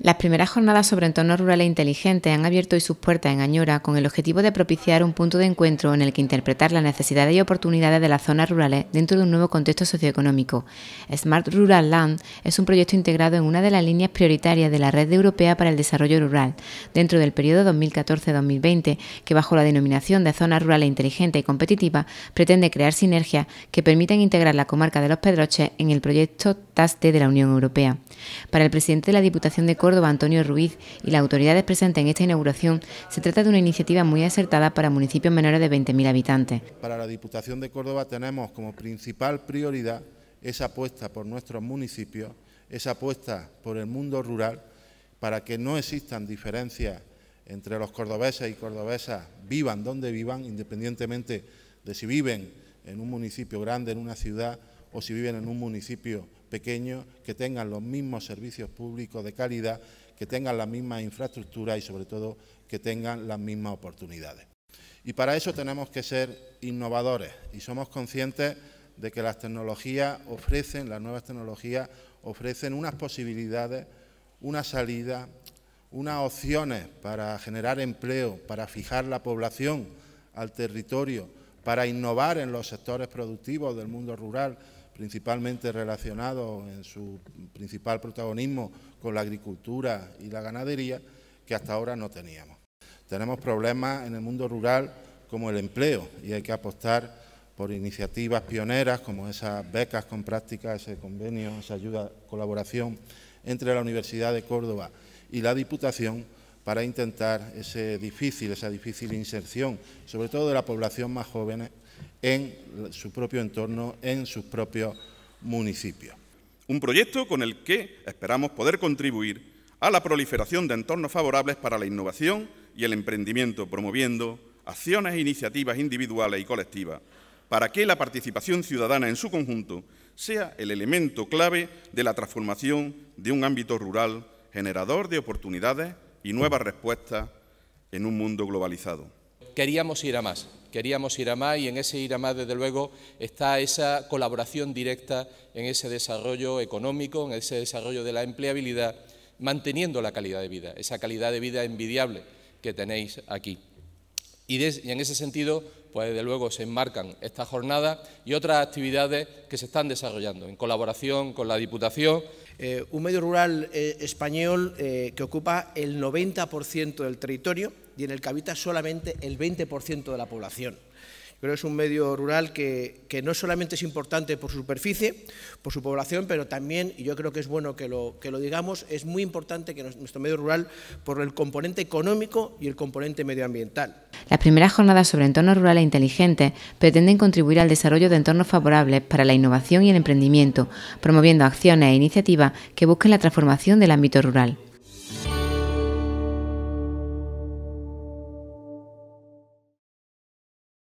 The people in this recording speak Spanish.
Las primeras jornadas sobre entornos rural e inteligente han abierto hoy sus puertas en Añora con el objetivo de propiciar un punto de encuentro en el que interpretar las necesidades y oportunidades de las zonas rurales dentro de un nuevo contexto socioeconómico. Smart Rural Land es un proyecto integrado en una de las líneas prioritarias de la Red Europea para el Desarrollo Rural, dentro del periodo 2014-2020, que bajo la denominación de Zona Rural e Inteligente y Competitiva pretende crear sinergias que permitan integrar la comarca de los Pedroches en el proyecto TASTE de la Unión Europea. Para el presidente de la Diputación de Córdoba, Antonio Ruiz, y las autoridades presentes en esta inauguración, se trata de una iniciativa muy acertada para municipios menores de 20.000 habitantes. Para la Diputación de Córdoba tenemos como principal prioridad esa apuesta por nuestros municipios, esa apuesta por el mundo rural, para que no existan diferencias entre los cordobeses y cordobesas, vivan donde vivan, independientemente de si viven en un municipio grande, en una ciudad o si viven en un municipio pequeño, que tengan los mismos servicios públicos de calidad, que tengan la misma infraestructura y sobre todo que tengan las mismas oportunidades. Y para eso tenemos que ser innovadores y somos conscientes de que las tecnologías ofrecen, las nuevas tecnologías ofrecen unas posibilidades, una salida, unas opciones para generar empleo, para fijar la población al territorio, para innovar en los sectores productivos del mundo rural, principalmente relacionados en su principal protagonismo con la agricultura y la ganadería, que hasta ahora no teníamos. Tenemos problemas en el mundo rural como el empleo y hay que apostar por iniciativas pioneras como esas becas con prácticas, ese convenio, esa ayuda, colaboración entre la Universidad de Córdoba y la Diputación para intentar ese difícil, esa difícil inserción, sobre todo de la población más joven, en su propio entorno, en sus propios municipios. Un proyecto con el que esperamos poder contribuir a la proliferación de entornos favorables para la innovación y el emprendimiento, promoviendo acciones e iniciativas individuales y colectivas para que la participación ciudadana en su conjunto sea el elemento clave de la transformación de un ámbito rural generador de oportunidades y nuevas respuestas en un mundo globalizado. Queríamos ir a más, queríamos ir a más y en ese ir a más, desde luego, está esa colaboración directa en ese desarrollo económico, en ese desarrollo de la empleabilidad, manteniendo la calidad de vida, esa calidad de vida envidiable que tenéis aquí. Y, y en ese sentido, pues desde luego se enmarcan esta jornada y otras actividades que se están desarrollando en colaboración con la Diputación. Eh, un medio rural eh, español eh, que ocupa el 90% del territorio y en el que habita solamente el 20% de la población. Creo es un medio rural que, no solamente es importante por su superficie, por su población, pero también, y yo creo que es bueno que lo, digamos, es muy importante que nuestro medio rural por el componente económico y el componente medioambiental. Las primeras jornadas sobre entornos rurales inteligentes pretenden contribuir al desarrollo de entornos favorables para la innovación y el emprendimiento, promoviendo acciones e iniciativas que busquen la transformación del ámbito rural.